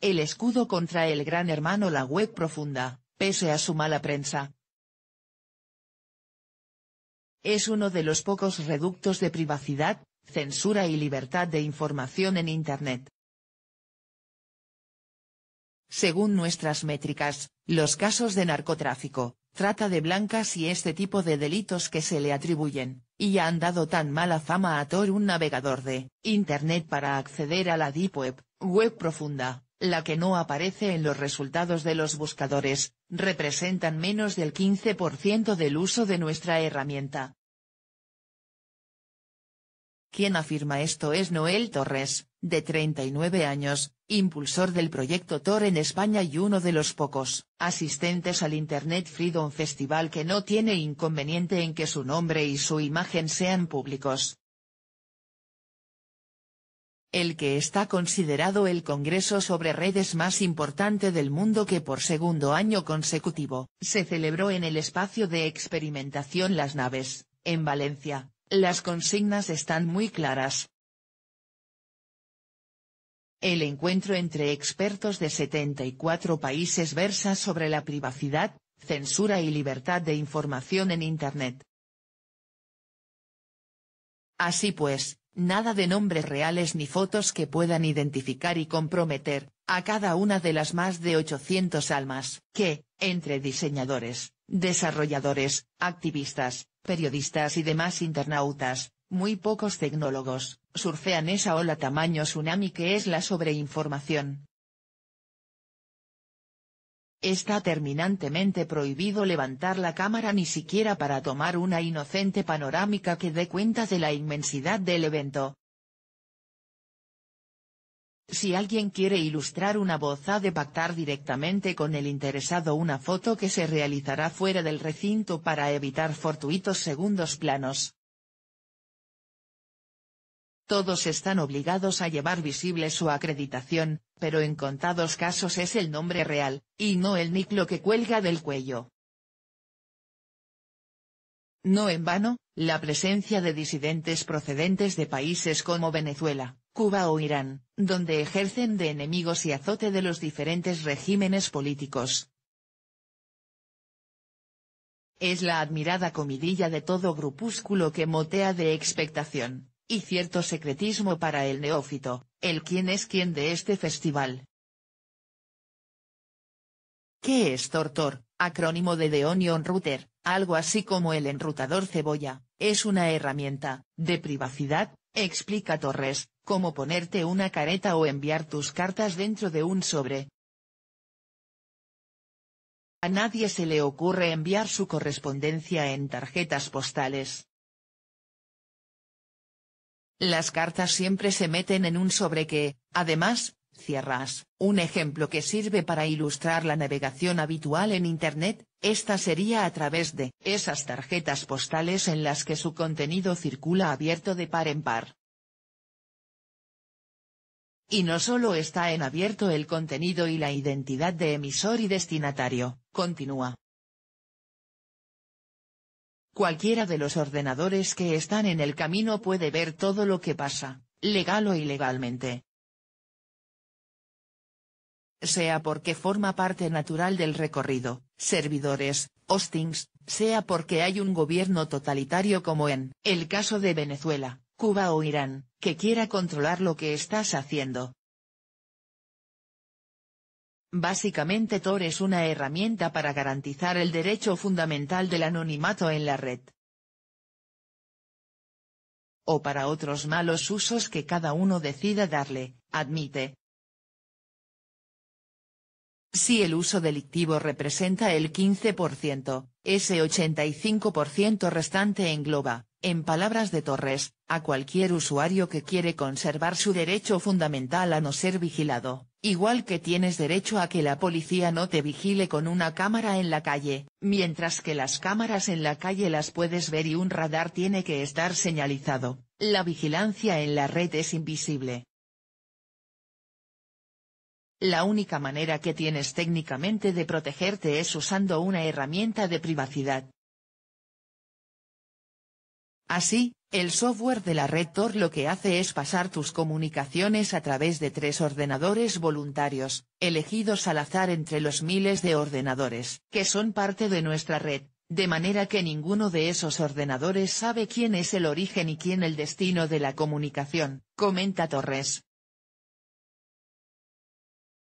el escudo contra el gran hermano la web profunda, pese a su mala prensa. Es uno de los pocos reductos de privacidad, censura y libertad de información en Internet. Según nuestras métricas, los casos de narcotráfico, trata de blancas y este tipo de delitos que se le atribuyen, y han dado tan mala fama a Tor un navegador de Internet para acceder a la Deep Web, Web profunda, la que no aparece en los resultados de los buscadores, representan menos del 15% del uso de nuestra herramienta. Quien afirma esto es Noel Torres, de 39 años, impulsor del proyecto Tor en España y uno de los pocos asistentes al Internet Freedom Festival que no tiene inconveniente en que su nombre y su imagen sean públicos el que está considerado el congreso sobre redes más importante del mundo que por segundo año consecutivo, se celebró en el espacio de experimentación Las Naves, en Valencia. Las consignas están muy claras. El encuentro entre expertos de 74 países versa sobre la privacidad, censura y libertad de información en Internet. Así pues, nada de nombres reales ni fotos que puedan identificar y comprometer, a cada una de las más de 800 almas, que, entre diseñadores, desarrolladores, activistas, periodistas y demás internautas, muy pocos tecnólogos, surfean esa ola tamaño tsunami que es la sobreinformación, Está terminantemente prohibido levantar la cámara ni siquiera para tomar una inocente panorámica que dé cuenta de la inmensidad del evento. Si alguien quiere ilustrar una voz ha de pactar directamente con el interesado una foto que se realizará fuera del recinto para evitar fortuitos segundos planos. Todos están obligados a llevar visible su acreditación, pero en contados casos es el nombre real, y no el niclo que cuelga del cuello. No en vano, la presencia de disidentes procedentes de países como Venezuela, Cuba o Irán, donde ejercen de enemigos y azote de los diferentes regímenes políticos. Es la admirada comidilla de todo grupúsculo que motea de expectación, y cierto secretismo para el neófito, el quién es quién de este festival. ¿Qué es Tortor? Acrónimo de The Onion Router, algo así como el enrutador cebolla, es una herramienta, de privacidad, explica Torres, como ponerte una careta o enviar tus cartas dentro de un sobre. A nadie se le ocurre enviar su correspondencia en tarjetas postales, las cartas siempre se meten en un sobre que, además, cierras. Un ejemplo que sirve para ilustrar la navegación habitual en Internet, esta sería a través de esas tarjetas postales en las que su contenido circula abierto de par en par. Y no solo está en abierto el contenido y la identidad de emisor y destinatario, continúa, Cualquiera de los ordenadores que están en el camino puede ver todo lo que pasa, legal o ilegalmente. Sea porque forma parte natural del recorrido, servidores, hostings, sea porque hay un gobierno totalitario como en el caso de Venezuela, Cuba o Irán, que quiera controlar lo que estás haciendo, Básicamente Tor es una herramienta para garantizar el derecho fundamental del anonimato en la red. O para otros malos usos que cada uno decida darle, admite. Si el uso delictivo representa el 15%, ese 85% restante engloba, en palabras de Torres, a cualquier usuario que quiere conservar su derecho fundamental a no ser vigilado. Igual que tienes derecho a que la policía no te vigile con una cámara en la calle, mientras que las cámaras en la calle las puedes ver y un radar tiene que estar señalizado, la vigilancia en la red es invisible. La única manera que tienes técnicamente de protegerte es usando una herramienta de privacidad, Así, el software de la red Tor lo que hace es pasar tus comunicaciones a través de tres ordenadores voluntarios, elegidos al azar entre los miles de ordenadores que son parte de nuestra red, de manera que ninguno de esos ordenadores sabe quién es el origen y quién el destino de la comunicación, comenta Torres.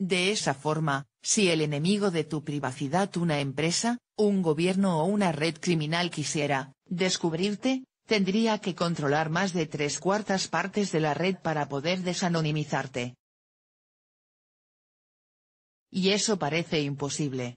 De esa forma, si el enemigo de tu privacidad una empresa, un gobierno o una red criminal quisiera, descubrirte, Tendría que controlar más de tres cuartas partes de la red para poder desanonimizarte. Y eso parece imposible.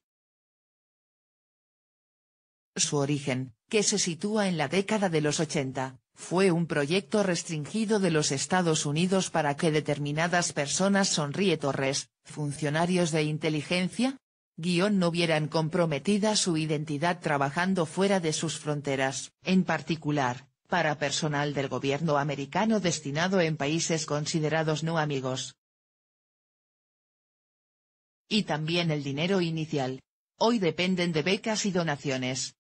Su origen, que se sitúa en la década de los 80, fue un proyecto restringido de los Estados Unidos para que determinadas personas sonríe torres, funcionarios de inteligencia, guión no vieran comprometida su identidad trabajando fuera de sus fronteras, en particular, para personal del gobierno americano destinado en países considerados no amigos. Y también el dinero inicial. Hoy dependen de becas y donaciones,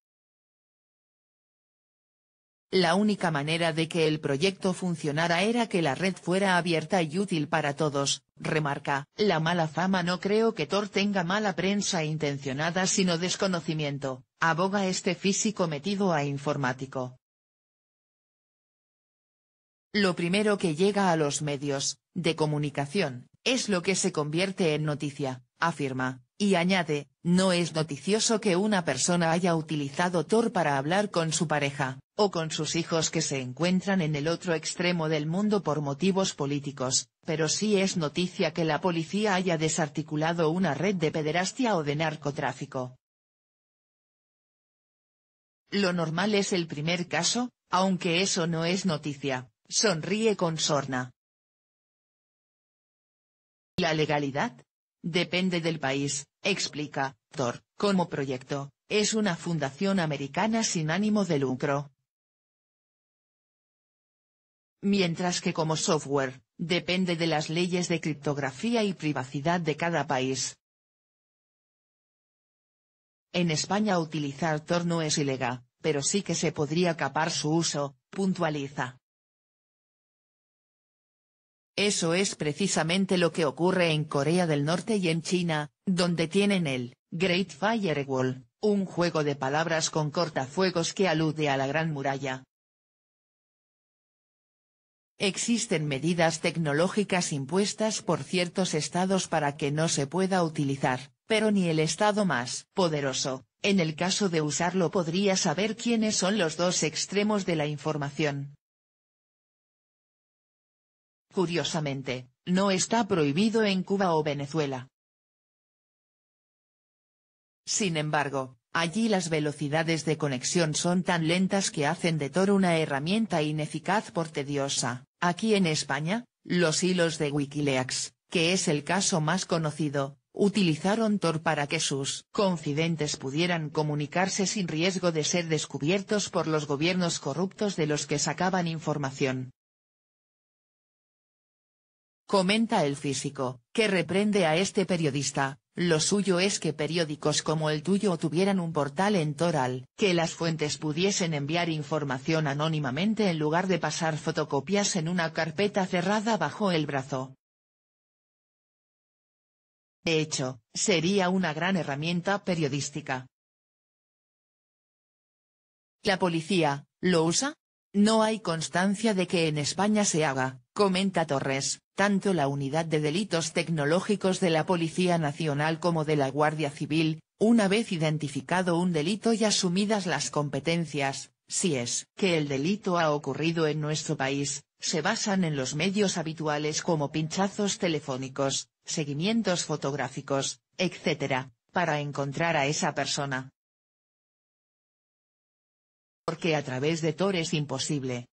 la única manera de que el proyecto funcionara era que la red fuera abierta y útil para todos, remarca. La mala fama no creo que Thor tenga mala prensa intencionada sino desconocimiento, aboga este físico metido a informático. Lo primero que llega a los medios, de comunicación, es lo que se convierte en noticia, afirma, y añade, no es noticioso que una persona haya utilizado Thor para hablar con su pareja, con sus hijos que se encuentran en el otro extremo del mundo por motivos políticos, pero sí es noticia que la policía haya desarticulado una red de pederastia o de narcotráfico. Lo normal es el primer caso, aunque eso no es noticia, sonríe con sorna. La legalidad. Depende del país, explica, Thor, como proyecto, es una fundación americana sin ánimo de lucro, mientras que como software, depende de las leyes de criptografía y privacidad de cada país. En España utilizar Tor no es ilegal, pero sí que se podría capar su uso, puntualiza. Eso es precisamente lo que ocurre en Corea del Norte y en China, donde tienen el Great Firewall, un juego de palabras con cortafuegos que alude a la Gran Muralla, Existen medidas tecnológicas impuestas por ciertos estados para que no se pueda utilizar, pero ni el estado más poderoso, en el caso de usarlo podría saber quiénes son los dos extremos de la información. Curiosamente, no está prohibido en Cuba o Venezuela. Sin embargo, allí las velocidades de conexión son tan lentas que hacen de Tor una herramienta ineficaz por tediosa. Aquí en España, los hilos de Wikileaks, que es el caso más conocido, utilizaron Tor para que sus confidentes pudieran comunicarse sin riesgo de ser descubiertos por los gobiernos corruptos de los que sacaban información. Comenta el físico, que reprende a este periodista, lo suyo es que periódicos como el tuyo tuvieran un portal en Toral, que las fuentes pudiesen enviar información anónimamente en lugar de pasar fotocopias en una carpeta cerrada bajo el brazo. De hecho, sería una gran herramienta periodística. ¿La policía, lo usa? No hay constancia de que en España se haga, comenta Torres, tanto la Unidad de Delitos Tecnológicos de la Policía Nacional como de la Guardia Civil, una vez identificado un delito y asumidas las competencias, si es que el delito ha ocurrido en nuestro país, se basan en los medios habituales como pinchazos telefónicos, seguimientos fotográficos, etc., para encontrar a esa persona. Que a través de Tor es imposible.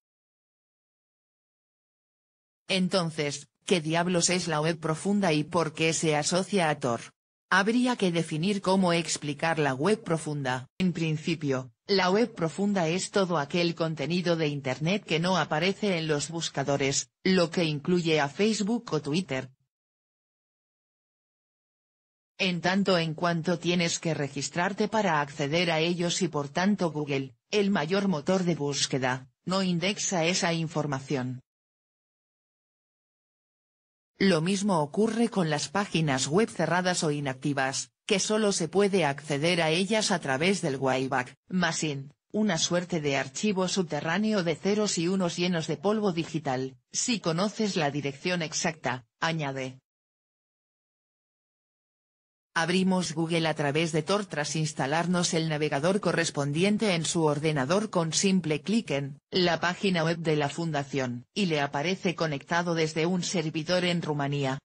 Entonces, ¿qué diablos es la web profunda y por qué se asocia a Tor? Habría que definir cómo explicar la web profunda. En principio, la web profunda es todo aquel contenido de Internet que no aparece en los buscadores, lo que incluye a Facebook o Twitter. En tanto en cuanto tienes que registrarte para acceder a ellos y por tanto Google, el mayor motor de búsqueda, no indexa esa información. Lo mismo ocurre con las páginas web cerradas o inactivas, que solo se puede acceder a ellas a través del Wayback Machine, una suerte de archivo subterráneo de ceros y unos llenos de polvo digital, si conoces la dirección exacta, añade. Abrimos Google a través de Tor tras instalarnos el navegador correspondiente en su ordenador con simple clic en la página web de la fundación, y le aparece conectado desde un servidor en Rumanía.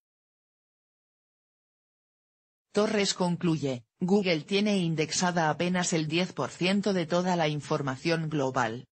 Torres concluye, Google tiene indexada apenas el 10% de toda la información global,